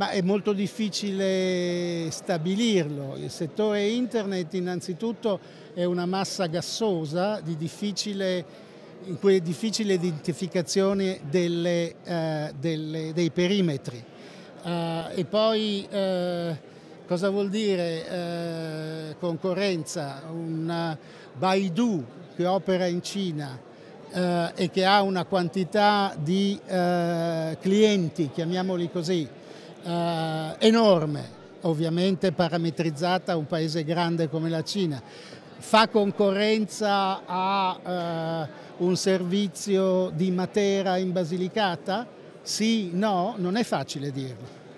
Ma è molto difficile stabilirlo. Il settore internet innanzitutto è una massa gassosa di difficile in cui è difficile identificazione delle, eh, delle, dei perimetri. Uh, e poi eh, cosa vuol dire eh, concorrenza? Un Baidu che opera in Cina eh, e che ha una quantità di eh, clienti, chiamiamoli così, eh, enorme, ovviamente parametrizzata a un paese grande come la Cina. Fa concorrenza a eh, un servizio di Matera in Basilicata? Sì, no, non è facile dirlo.